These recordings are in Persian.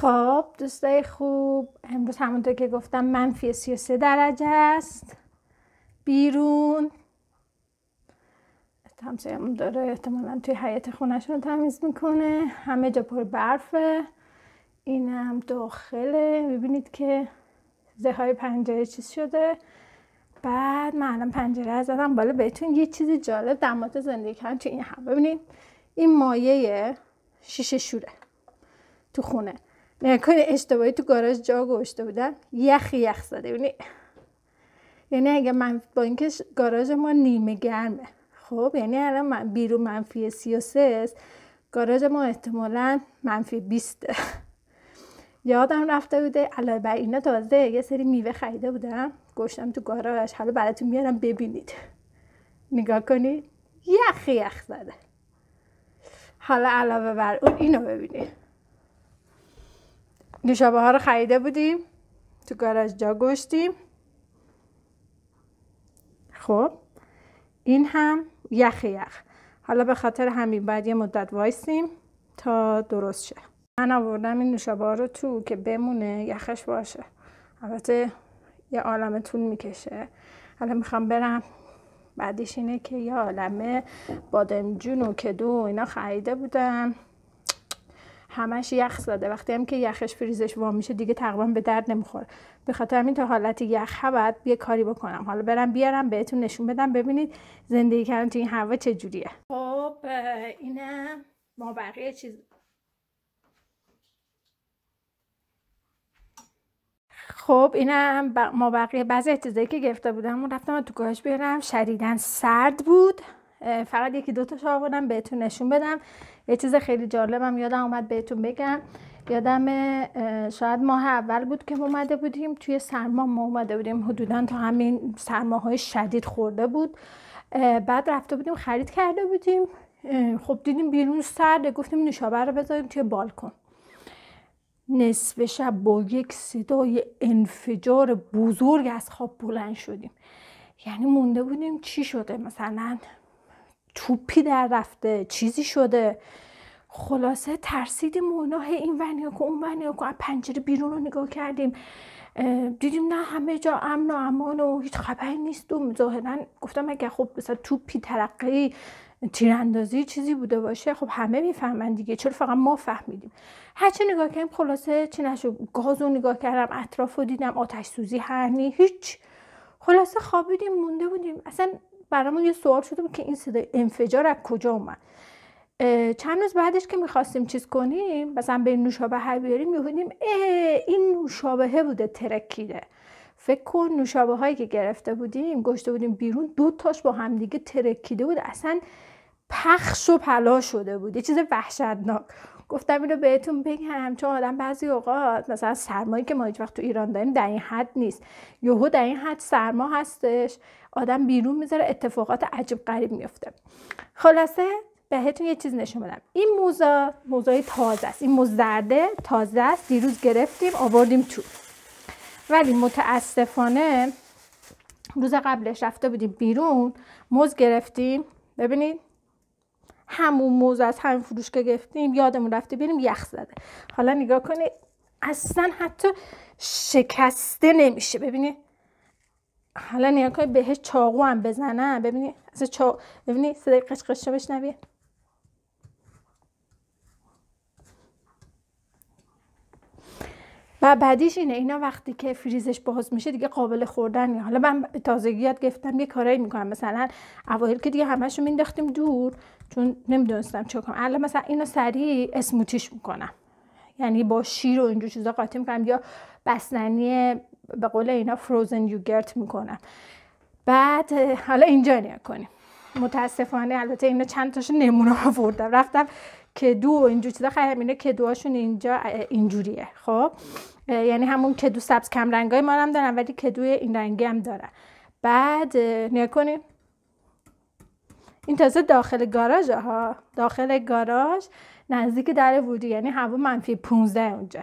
خب دوستای خوب امروز همونطور که گفتم منفی 33 درجه است بیرون همسایمون داره احتمالا توی حیات خونه رو تمیز میکنه همه جا پر برفه اینم داخله میبینید که زهای پنجره چیز شده بعد من پنجره زدم بالا بهتون یه چیزی جالب در زندگی کردن تو این هم ببینید این مایه شیشه شوره تو خونه کنید اشتباهی تو گاراژ جا گوشته بودن یخ یخ زده یعنی یعنی اگه من با اینکه گاراژ ما نیمه گرمه خب یعنی الان من بیرون منفی 33 است گاراژ ما احتمالا منفی 20 یادم رفته بوده علاوه بر اینا تازه یه سری میوه خریده بودم گشتم تو گاراژ حالا براتون میارم ببینید نگاه کنید یخ یخ زده حالا علاوه بر اون اینو ببینید نوشابه ها رو خریده بودیم تو گاراژ جا گشتیم خب این هم یخ یخ حالا به خاطر همین بعد یه مدت وایسیم تا درست شه من آوردم این نوشابه رو تو که بمونه یخش باشه البته یه عالمه طول میکشه حالا میخوام برم بعدش اینه که یه عالمه بادمجون و کدو اینا خریده بودم همش یخ زده وقتی هم که یخش فریزش وام میشه دیگه تقریبا به درد نمیخوره به خاطر همین تا حالت یخ باید یه کاری بکنم حالا برم بیارم بهتون نشون بدم ببینید زندگی کردن تو این هوا جوریه. خب اینم ما بقیه چیز خب اینم ما بقیه بعضی چیزایی که گرفته بودم رفتم تو گاهش بیارم شدیدن سرد بود فقط یکی دو تا بودم بهتون نشون بدم یه چیز خیلی جالبم یادم اومد بهتون بگم یادم شاید ماه اول بود که اومده بودیم توی سرما ما اومده بودیم حدودا تا همین سرماهای شدید خورده بود بعد رفته بودیم خرید کرده بودیم خب دیدیم بیرون سرده گفتیم نشابه رو بذاریم توی بالکن نصف شب با یک صدای انفجار بزرگ از خواب بلند شدیم یعنی مونده بودیم چی شده مثلا توپی در رفته چیزی شده خلاصه ترسیدیم و این ونیا که اون ونیا که پنجره بیرون رو نگاه کردیم دیدیم نه همه جا امن و امان و هیچ خبری نیست و ظاهرا گفتم اگه خب مثلا توپی ترقی تیراندازی چیزی بوده باشه خب همه میفهمن دیگه چرا فقط ما فهمیدیم چه نگاه کردیم خلاصه چی نشو گاز نگاه کردم اطراف رو دیدم آتش سوزی هرنی هیچ خلاصه خوابیدیم مونده بودیم اصلا برامون یه سوال شده بود که این صدای انفجار از کجا اومد چند روز بعدش که میخواستیم چیز کنیم مثلا به نوشابه بیاریم میبینیم این نوشابهه بوده ترکیده فکر کن نوشابه هایی که گرفته بودیم گشته بودیم بیرون دو تاش با همدیگه ترکیده بود اصلا پخش و پلا شده بود یه چیز وحشتناک گفتم اینو بهتون بگم چون آدم بعضی اوقات مثلا سرمایی که ما هیچ وقت تو ایران داریم در این حد نیست یهو در این حد سرما هستش آدم بیرون میذاره اتفاقات عجیب غریب میفته خلاصه بهتون یه چیز نشون بدم این موزا موزای تازه است این موز زرده تازه است دیروز گرفتیم آوردیم تو ولی متاسفانه روز قبلش رفته بودیم بیرون موز گرفتیم ببینید همون موز از همین که گرفتیم یادمون رفته بریم یخ زده حالا نگاه کنی اصلا حتی شکسته نمیشه ببینی حالا نگاه کنی بهش چاقو هم بزنم ببینی اصلا چا... ببینی صدای قشقش رو بشنوید و بعدیش اینه اینا وقتی که فریزش باز میشه دیگه قابل خوردنی حالا من تازگی گفتم گرفتم یه کارایی میکنم مثلا اوایل که دیگه همشو مینداختیم دور چون نمیدونستم چه کنم الان مثلا اینو سریع اسموتیش میکنم یعنی با شیر و اینجور چیزا قاطی میکنم یا بستنی به قول اینا فروزن یوگرت میکنم بعد حالا اینجا نیا کنیم متاسفانه البته اینا چند تاشو نمونه آوردم رفتم کدو و اینجور چیزا خیلی اینه کدوهاشون اینجا اینجوریه خب یعنی همون کدو سبز کم رنگای ما هم دارن ولی کدوی این رنگی هم دارن بعد نیا کنیم این تازه داخل گاراژ ها داخل گاراژ نزدیک در ورودی یعنی هوا منفی 15 اونجا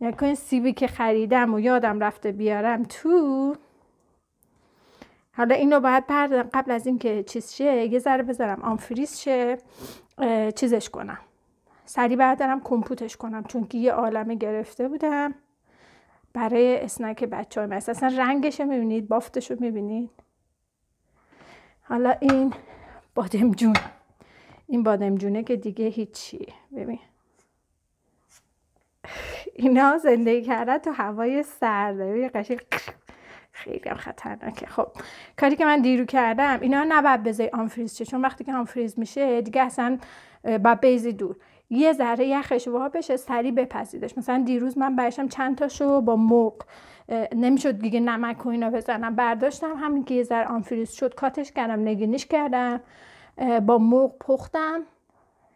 نکنین سیبی که خریدم و یادم رفته بیارم تو حالا اینو باید پردم قبل از اینکه چیز شه یه ذره بذارم آنفریز شه چیزش کنم سریع بردارم کمپوتش کنم چون که یه عالمه گرفته بودم برای اسنک بچه های اصلا رنگش رو میبینید بافتش رو میبینید حالا این بادمجون این بادمجونه که دیگه هیچی ببین اینا زندگی کرده تو هوای سرده ببین قشنگ خیلی هم خطرناکه خب کاری که من دیرو کردم اینا نباید بذاری آنفریز چه چون وقتی که آنفریز میشه دیگه اصلا با بیزی دور یه ذره یخش وا بشه سری بپزیدش مثلا دیروز من برشم چند تاشو با موق نمیشد دیگه نمک و اینا بزنم برداشتم همین که یه ذره آنفریز شد کاتش کردم نگینیش کردم با مرغ پختم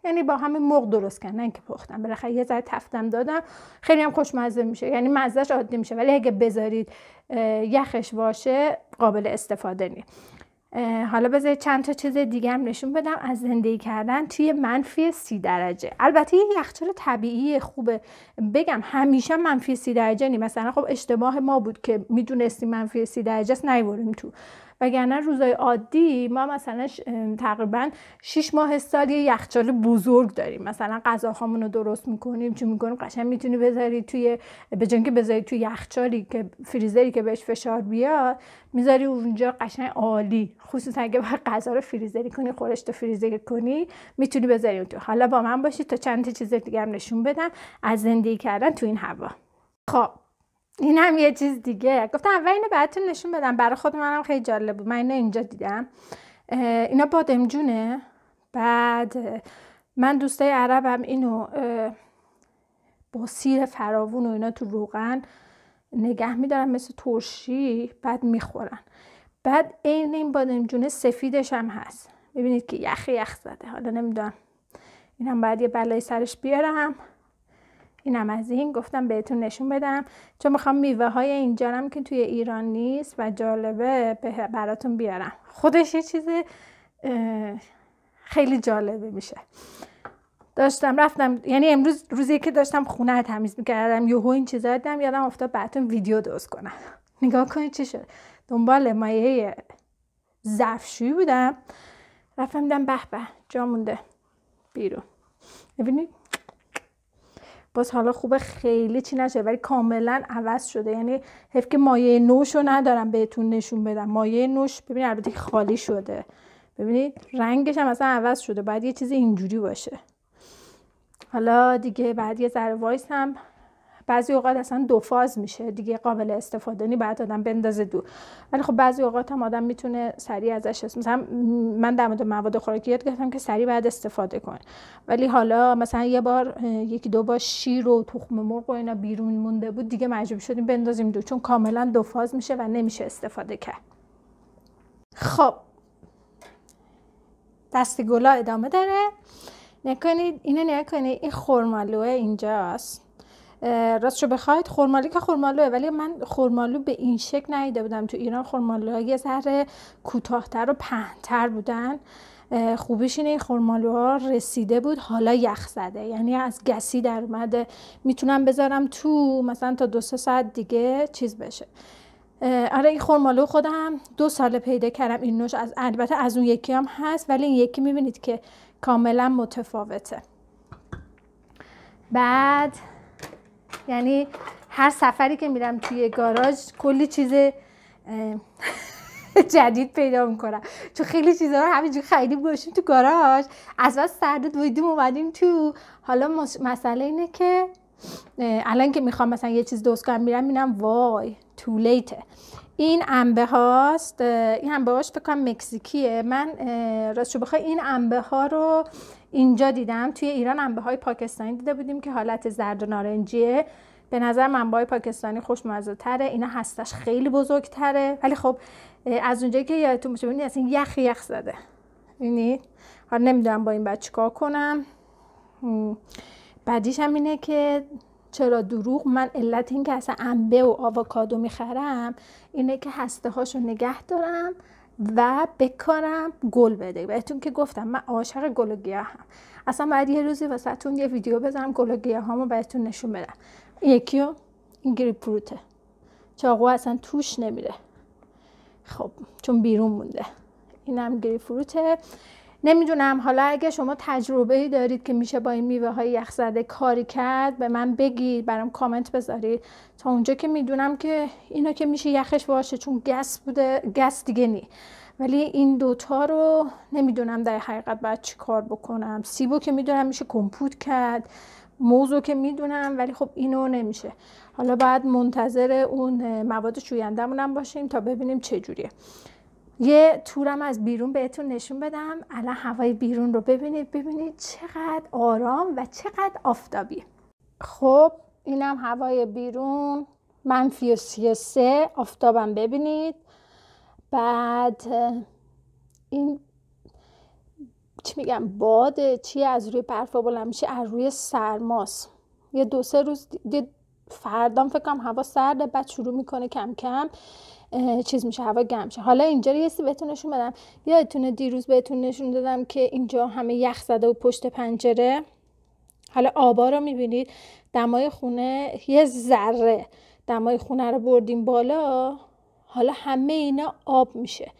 یعنی با همین مرغ درست نه اینکه پختم بالاخره یه ذره تفتم دادم خیلی هم خوشمزه میشه یعنی مزهش عادی میشه ولی اگه بذارید یخش باشه قابل استفاده نیست حالا بذارید چند تا چیز دیگه هم نشون بدم از زندگی کردن توی منفی سی درجه البته یه یخچال طبیعی خوبه بگم همیشه منفی سی درجه نیم مثلا خب اشتباه ما بود که میدونستیم منفی سی درجه است نیوریم تو وگرنه روزای عادی ما مثلا تقریبا 6 ماه سال یه یخچال بزرگ داریم مثلا غذاهامون رو درست میکنیم چی میکنیم قشنگ میتونی بذاری توی به که بذاری توی یخچالی که فریزری که بهش فشار بیاد میذاری اونجا قشنگ عالی خصوصا اگه بعد غذا رو فریزری کنی خورشت فریزری کنی میتونی بذاری اونجا حالا با من باشی تا چند تا چیز دیگه هم نشون بدم از زندگی کردن تو این هوا خب این هم یه چیز دیگه گفتم اول اینو براتون نشون بدم برای خود منم خیلی جالب بود من اینو اینجا دیدم اینا بادمجونه بعد من دوستای عربم اینو با سیر فراوون و اینا تو روغن نگه میدارن مثل ترشی بعد میخورن بعد عین این بادمجونه سفیدش هم هست ببینید که یخ یخ زده حالا نمیدونم اینم باید یه بلای سرش بیارم اینم از این گفتم بهتون نشون بدم چون میخوام میوه های اینجا که توی ایران نیست و جالبه براتون بیارم خودش یه چیز خیلی جالبه میشه داشتم رفتم یعنی امروز روزی که داشتم خونه تمیز میکردم یهو این چیزا دیدم یادم افتاد بعدتون ویدیو درست کنم نگاه کنید چی شد دنبال مایه ظرفشویی بودم رفتم دیدم به به جا مونده بیرون ببینید باز حالا خوبه خیلی چی نشه ولی کاملا عوض شده یعنی حیف که مایه نوش رو ندارم بهتون نشون بدم مایه نوش ببینید البته خالی شده ببینید رنگش هم اصلا عوض شده باید یه چیز اینجوری باشه حالا دیگه بعد یه ذره وایس هم بعضی اوقات اصلا دو فاز میشه دیگه قابل استفاده نی بعد آدم بندازه دور ولی خب بعضی اوقات هم آدم میتونه سریع ازش است مثلا من در مورد مواد خوراکی یاد گرفتم که سریع بعد استفاده کنه ولی حالا مثلا یه بار یکی دو بار شیر و تخم مرغ و اینا بیرون مونده بود دیگه مجبور شدیم بندازیم دو چون کاملا دو فاز میشه و نمیشه استفاده کرد خب دست گلا ادامه داره نکنید اینو نکنید این خرمالوه اینجاست شو بخواید خرمالو که خرمالوه ولی من خرمالو به این شکل ندیده بودم تو ایران خرمالوها یه ذره کوتاهتر و پهنتر بودن خوبیش اینه این خرمالوها رسیده بود حالا یخ زده یعنی از گسی در اومده میتونم بذارم تو مثلا تا دو سه ساعت دیگه چیز بشه آره این خرمالو خودم دو سال پیدا کردم این نوش از البته از اون یکی هم هست ولی این یکی میبینید که کاملا متفاوته بعد یعنی هر سفری که میرم توی گاراژ کلی چیز جدید پیدا میکنم چون خیلی چیزها رو همینجور خریدیم گوشیم تو گاراژ از وقت سرد دویدیم اومدیم تو حالا مسئله اینه که الان که میخوام مثلا یه چیز دوست کنم میرم میرم وای تو لیته این انبه هاست این انبه هاش بکنم مکزیکیه من شو بخوای این انبه ها رو اینجا دیدم توی ایران انبه های پاکستانی دیده بودیم که حالت زرد و نارنجیه به نظر من های پاکستانی خوشمزه تره اینا هستش خیلی بزرگتره ولی خب از اونجایی که یادتون باشه ببینید اصلا یخ یخ زده یعنی حالا نمیدونم با این بعد چیکار کنم بعدیش هم اینه که چرا دروغ من علت این که اصلا انبه و آووکادو میخرم اینه که هسته هاشو نگه دارم و بکارم گل بده بهتون که گفتم من عاشق گل و گیاه هم اصلا بعد یه روزی واسهتون یه ویدیو بزنم گل و گیاه بهتون نشون بدم یکی رو این گریپ فروته چاقو اصلا توش نمیره خب چون بیرون مونده اینم گریپ فروته نمیدونم حالا اگه شما تجربه ای دارید که میشه با این میوه های زده کاری کرد به من بگید برام کامنت بذارید تا اونجا که میدونم که اینا که میشه یخش باشه چون گس بوده گس دیگه نی ولی این دوتا رو نمیدونم در حقیقت باید چی کار بکنم سیبو که میدونم میشه کمپوت کرد موزو که میدونم ولی خب اینو نمیشه حالا باید منتظر اون مواد شویندهمونم باشیم تا ببینیم چه جوریه یه تورم از بیرون بهتون نشون بدم الان هوای بیرون رو ببینید ببینید چقدر آرام و چقدر آفتابی خب اینم هوای بیرون منفی و سی آفتابم ببینید بعد این چی میگم باد چی از روی پرفابولم بلند میشه از روی سرماس یه دو سه روز فردا فکر کنم هوا سرده بعد شروع میکنه کم کم چیز میشه هوا گرم شه حالا اینجا رو یه بهتون نشون بدم یادتونه دیروز بهتون نشون دادم که اینجا همه یخ زده و پشت پنجره حالا آبا رو میبینید دمای خونه یه ذره دمای خونه رو بردیم بالا حالا همه اینا آب میشه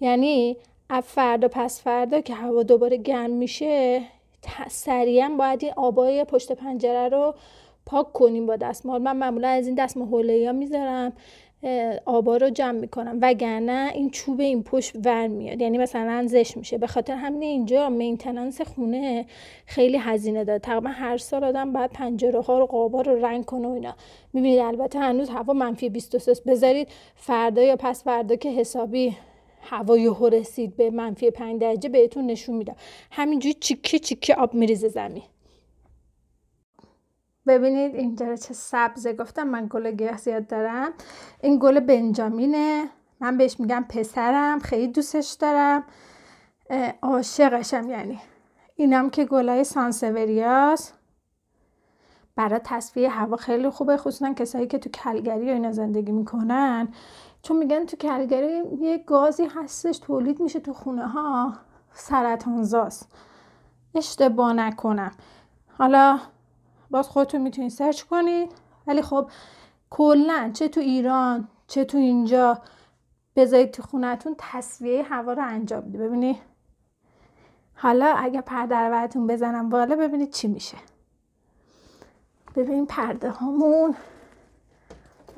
یعنی فردا پس فردا که هوا دوباره گرم میشه سریعا باید این آبای پشت پنجره رو پاک کنیم با دستمال من معمولا از این دستمال حوله میذارم آبا رو جمع میکنم وگرنه این چوب این پشت ور میاد یعنی مثلا زش میشه به خاطر همین اینجا مینتنانس خونه خیلی هزینه داره تقریبا هر سال آدم باید پنجره ها رو قابا رو رنگ کنه و اینا میبینید البته هنوز هوا منفی 23 بذارید فردا یا پس فردا که حسابی هوا یهو رسید به منفی 5 درجه بهتون نشون میدم همینجوری چیکه چیکه آب میریزه زمین ببینید اینجا چه سبزه گفتم من گل گیاه زیاد دارم این گل بنجامینه من بهش میگم پسرم خیلی دوستش دارم عاشقشم یعنی اینم که گلای سانسوریاس برای تصفیه هوا خیلی خوبه خصوصا کسایی که تو کلگری و اینا زندگی میکنن چون میگن تو کلگری یه گازی هستش تولید میشه تو خونه ها سرطانزاست اشتباه نکنم حالا باز خودتون میتونید سرچ کنید ولی خب کلا چه تو ایران چه تو اینجا بذارید تو خونتون تصویه هوا رو انجام بده ببینید حالا اگه پرده بزنم بالا ببینید چی میشه ببینید پرده هامون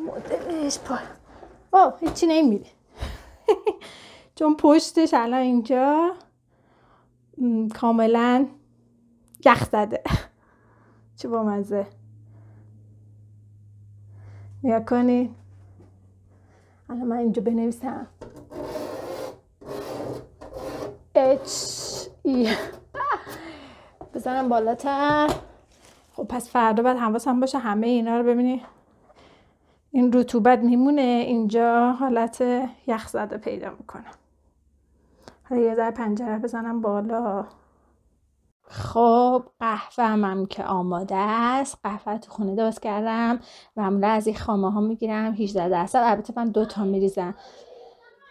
مدلش پا او هیچی نمیده چون پشتش الان اینجا کاملا یخ زده چه با مزه نیا کنی الان من اینجا بنویسم H ای بزنم بالاتر خب پس فردا باید حواسم باشه همه اینا رو ببینی این رطوبت میمونه اینجا حالت یخ زده پیدا میکنه. حالا یه در پنجره بزنم بالا خب قهوه هم که آماده است قهوه تو خونه درست کردم معمولا از این خامه ها میگیرم 18 درصد البته من دوتا تا میریزم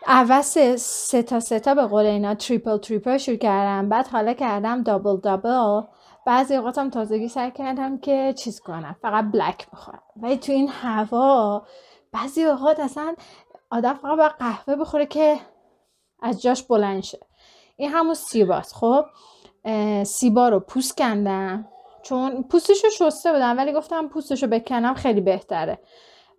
اول سه, تا سه تا به قول اینا تریپل تریپل شروع کردم بعد حالا کردم دابل دابل بعضی هم تازگی سر کردم که چیز کنم فقط بلک بخورم ولی تو این هوا بعضی اوقات اصلا آدم فقط باید قهوه بخوره که از جاش بلند شه این همون سیباست خب سیبا رو پوست کندم چون پوستش رو شسته بودم ولی گفتم پوستش رو بکنم خیلی بهتره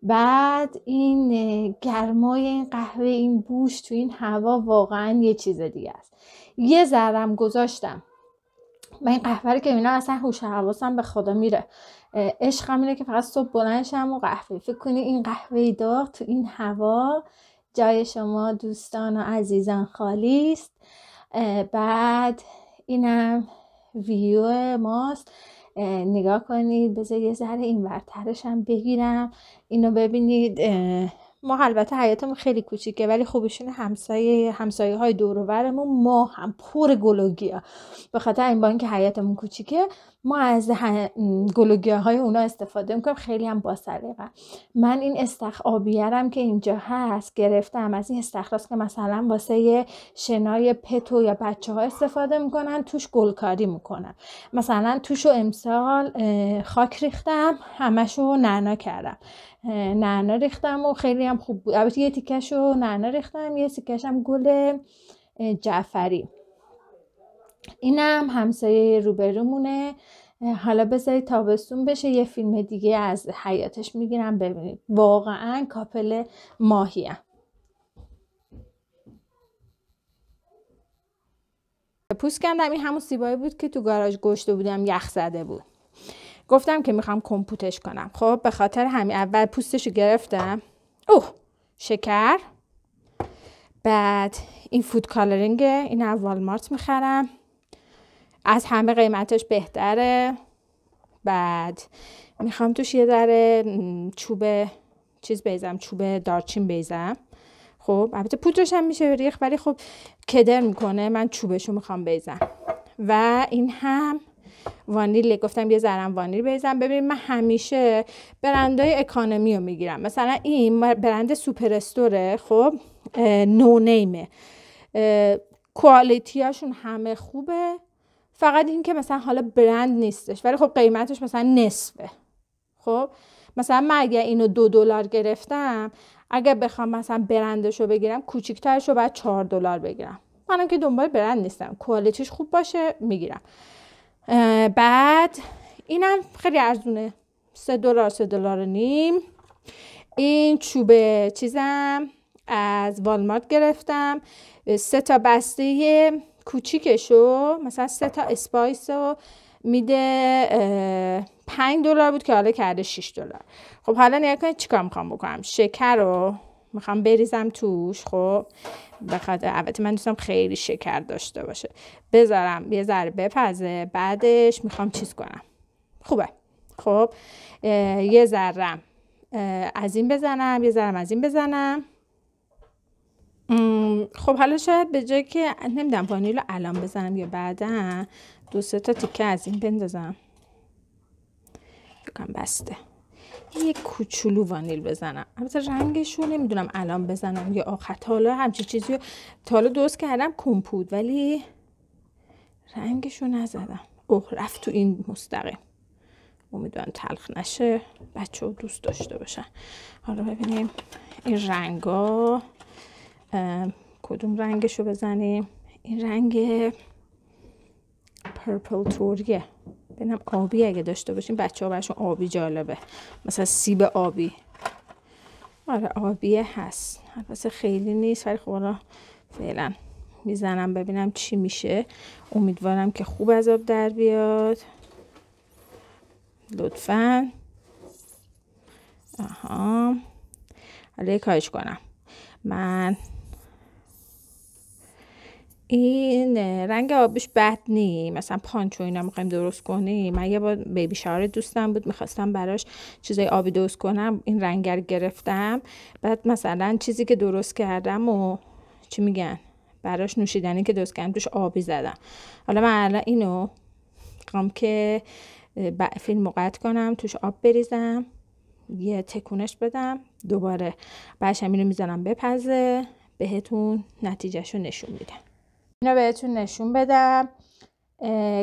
بعد این گرمای این قهوه این بوش تو این هوا واقعا یه چیز دیگه است یه ذرم گذاشتم من این قهوه رو که اینا اصلا هوش حواسم به خدا میره عشقم اینه که فقط صبح بلندشم و قهوه فکر کنی این قهوه داغ تو این هوا جای شما دوستان و عزیزان خالی است بعد اینم ویو ماست نگاه کنید بذار یه ذره این ورترش هم بگیرم اینو ببینید ما البته حیاتمون خیلی کوچیکه ولی خوبشون همسایه همسایه های و ما هم پر گلوگیا به خاطر این با اینکه حیاتمون کوچیکه ما از گلوگیا های اونا استفاده میکنم خیلی هم با سلیقه من این استخ آبیرم که اینجا هست گرفتم از این استخراست که مثلا واسه شنای پتو یا بچه ها استفاده میکنن توش گلکاری میکنن مثلا توش و امسال خاک ریختم همشو نعنا کردم نعنا ریختم و خیلی هم خوب بود البته یه تیکش رو نعنا ریختم یه تیکش هم گل جعفری اینم هم همسایه روبرومونه حالا بذارید تابستون بشه یه فیلم دیگه از حیاتش میگیرم ببینید واقعا کاپل هم پوست کندم این همون سیبایی بود که تو گاراژ گشته بودم یخ زده بود گفتم که میخوام کمپوتش کنم خب به خاطر همین اول پوستش رو گرفتم اوه شکر بعد این فود کالرینگه این از والمارت میخرم از همه قیمتش بهتره بعد میخوام توش یه ذره چوب چیز بیزم چوب دارچین بیزم خب البته پودرش هم میشه ریخ ولی خب کدر میکنه من چوبشو میخوام بیزم و این هم وانیل گفتم یه ذرم وانیل بریزم ببینید من همیشه برندهای اکانومی رو میگیرم مثلا این برند سوپر استوره خب نو نیمه هاشون همه خوبه فقط این که مثلا حالا برند نیستش ولی خب قیمتش مثلا نصفه خب مثلا من اگر اینو دو دلار گرفتم اگر بخوام مثلا برندش رو بگیرم کوچیکترش رو باید چهار دلار بگیرم منم که دنبال برند نیستم کوالیتیش خوب باشه میگیرم بعد اینم خیلی ارزونه سه دلار سه دلار نیم این چوب چیزم از والمارت گرفتم سه تا بسته کوچیکشو مثلا سه تا اسپایس رو میده 5 دلار بود که حالا کرده 6 دلار خب حالا نگاه کنید چیکار میخوام بکنم شکر رو میخوام بریزم توش خب بخاطر البته من دوستم خیلی شکر داشته باشه بذارم یه ذره بپزه بعدش میخوام چیز کنم خوبه خب یه ذره از این بزنم یه ذره از این بزنم خب حالا شاید به جای که نمیدونم وانیل رو الان بزنم یا بعدا دو سه تا تیکه از این بندازم فکرم بسته یه کوچولو وانیل بزنم البته رنگش رو نمیدونم الان بزنم یا آخر حالا همچی چیزی تا حالا درست کردم کمپود ولی رنگش رو نزدم اوه رفت تو این مستقیم امیدوارم تلخ نشه بچه رو دوست داشته باشن حالا ببینیم این رنگا کدوم رنگش رو بزنیم این رنگ پرپل توریه ببینم آبی اگه داشته باشیم بچه ها برشون آبی جالبه مثلا سیب آبی آره آبیه هست البته خیلی نیست ولی خب فعلا میزنم ببینم چی میشه امیدوارم که خوب از آب در بیاد لطفا آها حالا کنم من این رنگ آبیش بد نی مثلا پانچو اینا میخوایم درست کنیم من یه بار بیبی شاور دوستم بود میخواستم براش چیزای آبی درست کنم این رنگ گرفتم بعد مثلا چیزی که درست کردم و چی میگن براش نوشیدنی که درست کردم توش آبی زدم حالا من الان اینو میخوام که فیلم قطع کنم توش آب بریزم یه تکونش بدم دوباره بعدش رو میزنم بپزه بهتون نتیجهشو نشون میدم اینو بهتون نشون بدم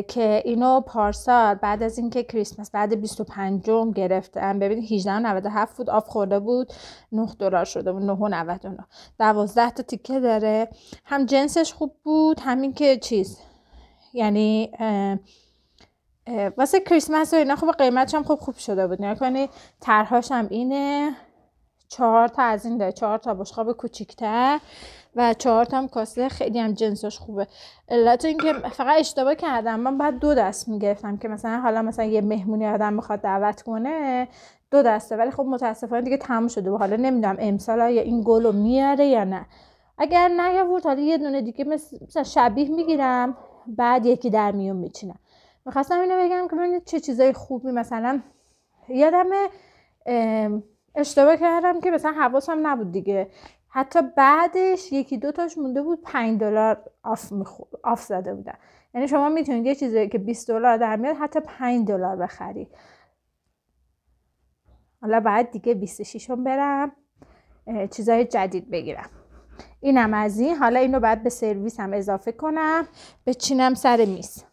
که اینو پارسال بعد از اینکه کریسمس بعد 25 م گرفتم ببینید 1897 بود آب خورده بود 9 دلار شده بود 999 12 تا تیکه داره هم جنسش خوب بود همین که چیز یعنی واسه کریسمس و اینا خوب قیمتش هم خوب خوب شده بود نگاه ترهاش هم اینه چهار تا از این داره چهار تا بشقاب کوچیک‌تر و چهار تا هم کاسه خیلی هم جنسش خوبه علت اینکه فقط اشتباه کردم من بعد دو دست میگرفتم که مثلا حالا مثلا یه مهمونی آدم میخواد دعوت کنه دو دسته ولی خب متاسفانه دیگه تموم شده و حالا نمیدونم امسال یا این گل رو میاره یا نه اگر یا حالا یه دونه دیگه مثلا شبیه میگیرم بعد یکی در میون میچینم میخواستم اینو بگم که ببینید چه چیزای خوبی مثلا یادم اشتباه کردم که مثلا حواسم نبود دیگه حتی بعدش یکی دو تاش مونده بود 5 دلار آف, آف زده بودن یعنی شما میتونید یه چیزی که 20 دلار در میاد حتی 5 دلار بخری حالا بعد دیگه 26 هم برم چیزای جدید بگیرم اینم از این حالا اینو بعد به سرویس هم اضافه کنم به چینم سر میز